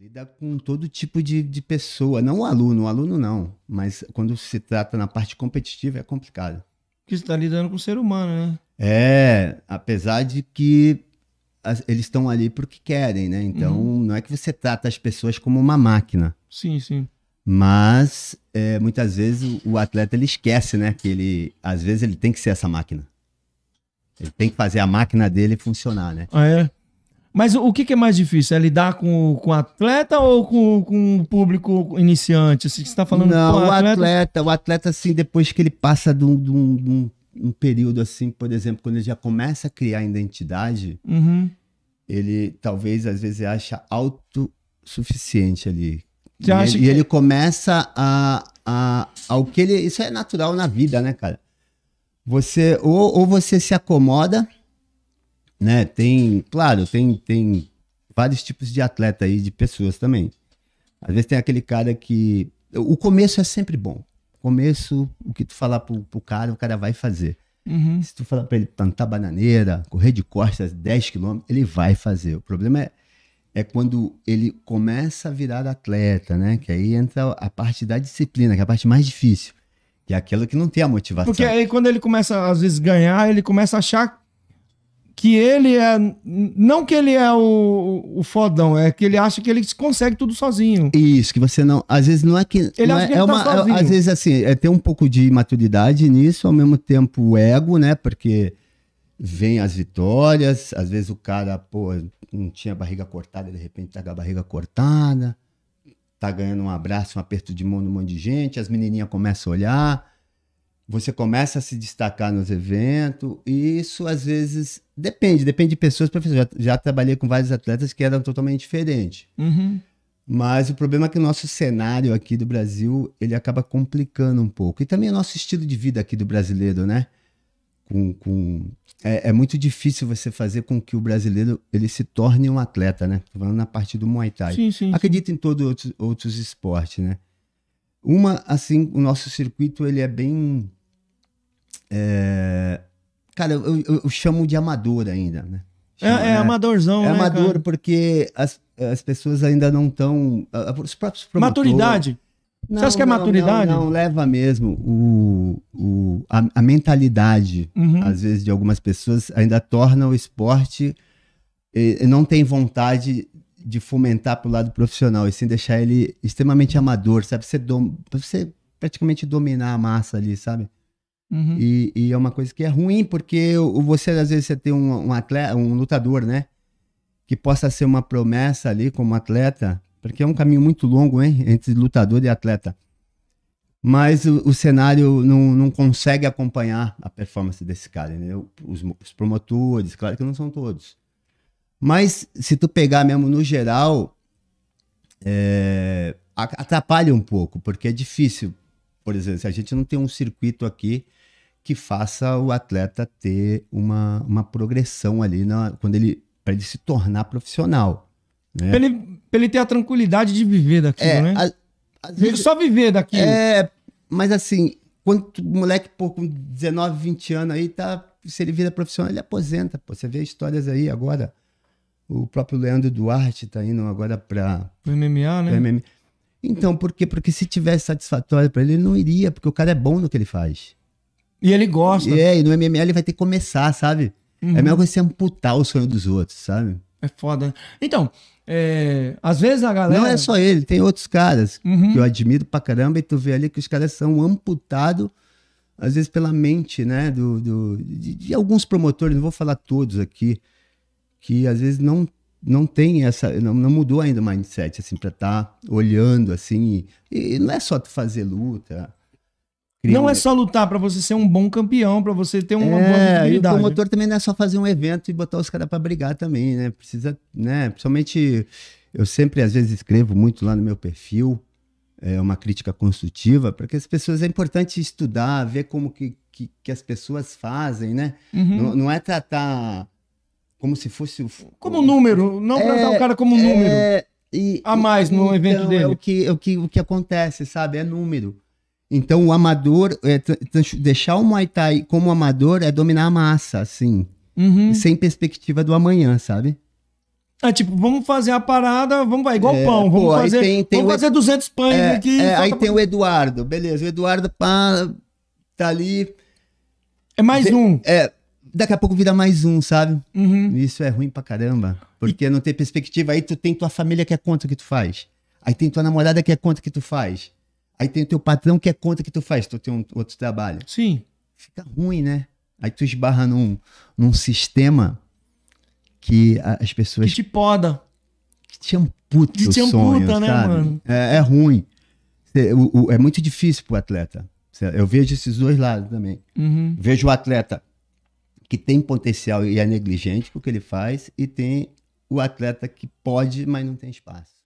Lida com todo tipo de, de pessoa, não o aluno, o aluno não. Mas quando se trata na parte competitiva é complicado. Porque você está lidando com o ser humano, né? É, apesar de que as, eles estão ali porque querem, né? Então uhum. não é que você trata as pessoas como uma máquina. Sim, sim. Mas é, muitas vezes o atleta ele esquece, né? Que ele, às vezes, ele tem que ser essa máquina. Ele tem que fazer a máquina dele funcionar, né? Ah, é? Mas o que, que, é mais difícil? É lidar com, o atleta ou com, com o público iniciante? Assim, você está falando Não, o atleta... atleta... O atleta, assim, depois que ele passa de um, de um, de um, período assim, por exemplo, quando ele já começa a criar identidade, uhum. ele talvez às vezes acha autossuficiente ali. Você e acha ele, que... e ele começa a, a, o que ele. Isso é natural na vida, né, cara? Você ou, ou você se acomoda né? Tem, claro, tem, tem vários tipos de atleta aí, de pessoas também. Às vezes tem aquele cara que. O começo é sempre bom. O começo, o que tu falar pro, pro cara, o cara vai fazer. Uhum. Se tu falar pra ele plantar bananeira, correr de costas 10 quilômetros, ele vai fazer. O problema é, é quando ele começa a virar atleta, né? Que aí entra a parte da disciplina, que é a parte mais difícil. Que é aquela que não tem a motivação. Porque aí quando ele começa, às vezes, ganhar, ele começa a achar que ele é. Não que ele é o, o fodão, é que ele acha que ele consegue tudo sozinho. Isso, que você não. Às vezes não é que. Ele acha é, que é ele é tá uma, é, sozinho. Às vezes, assim, é ter um pouco de maturidade nisso, ao mesmo tempo ego, né? Porque vem as vitórias, às vezes o cara, pô, não tinha barriga cortada, de repente tá com a barriga cortada, tá ganhando um abraço, um aperto de mão no um monte de gente, as menininhas começam a olhar você começa a se destacar nos eventos, e isso às vezes depende, depende de pessoas. Professor, já, já trabalhei com vários atletas que eram totalmente diferentes. Uhum. Mas o problema é que o nosso cenário aqui do Brasil, ele acaba complicando um pouco. E também o nosso estilo de vida aqui do brasileiro, né? Com, com... É, é, muito difícil você fazer com que o brasileiro ele se torne um atleta, né? Tô falando na parte do Muay Thai. Sim, sim, Acredito sim. em todos outro, outros esportes, né? Uma, assim, o nosso circuito, ele é bem é, cara, eu, eu, eu, chamo de amador ainda, né? é, é, é amadorzão, é, né, amador cara? porque as, as pessoas ainda não estão... Os próprios promotores... Maturidade. Não, Você acha que é não, maturidade? Não, não, leva mesmo. O, o, a, a mentalidade, uhum. às vezes, de algumas pessoas ainda torna o esporte... E, não tem vontade de fomentar pro lado profissional, e sim deixar ele extremamente amador, sabe? Você, dom, você praticamente dominar a massa ali, sabe? Uhum. E, e, é uma coisa que é ruim, porque você, às vezes, você tem um, um, atleta, um lutador, né? Que possa ser uma promessa ali como atleta, porque é um caminho muito longo, hein? Entre lutador e atleta. Mas o, o cenário não, não consegue acompanhar a performance desse cara, né? Os, os promotores, claro que não são todos. Mas se tu pegar mesmo no geral, é, atrapalha um pouco, porque é difícil. Por exemplo, se a gente não tem um circuito aqui que faça o atleta ter uma, uma progressão ali na, quando ele para ele se tornar profissional. Né? Para ele, ele, ter a tranquilidade de viver daquilo, é, né? A, vezes, Só viver daquilo. É, mas assim, quanto moleque pô, com 19, 20 anos aí, tá, se ele vira profissional, ele aposenta. Pô. Você vê histórias aí agora. O próprio Leandro Duarte tá indo agora para o MMA, né? MMA. Então, por quê? Porque se tivesse satisfatório para ele, ele não iria, porque o cara é bom no que ele faz. E ele gosta. E, é, e no MMA ele vai ter que começar, sabe? É uhum. É melhor você amputar o sonho dos outros, sabe? É foda. Né? Então, é, às vezes a galera. Não é só ele, tem outros caras uhum. que eu admiro pra caramba e tu vê ali que os caras são amputados, às vezes pela mente, né? Do, do de, de, alguns promotores, não vou falar todos aqui, que às vezes não não tem essa. Não, não mudou ainda o mindset, assim, pra estar tá olhando, assim. E, e não é só tu fazer luta não é só lutar para você ser um bom campeão, para você ter uma é, boa visibilidade. O promotor também não é só fazer um evento e botar os caras para brigar também, né? Precisa, né? Principalmente eu sempre às vezes escrevo muito lá no meu perfil, é uma crítica construtiva para que as pessoas é importante estudar, ver como que, que, que as pessoas fazem, né? Uhum. Não, não, é tratar como se fosse o... como número, não é, tratar o cara como é, número. É, e, a mais no então, evento é dele. É o que, é o que o que acontece, sabe? É número. Então, o amador, é, deixar o Muay Thai como amador é dominar a massa, assim. Uhum. Sem perspectiva do amanhã, sabe? É tipo, vamos fazer a parada, vamos vai, igual é, pão, vamos pô, fazer, tem, tem vamos fazer 200 pães é, aqui. É, aí pra... tem o Eduardo, beleza, o Eduardo pá, tá ali. É mais um. É, daqui a pouco vira mais um, sabe? Uhum. Isso é ruim pra caramba, porque e... não tem perspectiva. Aí tu tem tua família que é conta que tu faz, aí tem tua namorada que é conta que tu faz. Aí tem o teu patrão que é conta que tu faz, tu tem um, outro trabalho. Sim. Fica ruim, né? Aí tu esbarra num, num sistema que as pessoas. Que te poda. Que te amputa. Que te amputa, sonho, né, sabe? mano? É, é ruim. O, o, é muito difícil pro atleta. Eu vejo esses dois lados também. Uhum. Vejo o atleta que tem potencial e é negligente com o que ele faz, e tem o atleta que pode, mas não tem espaço.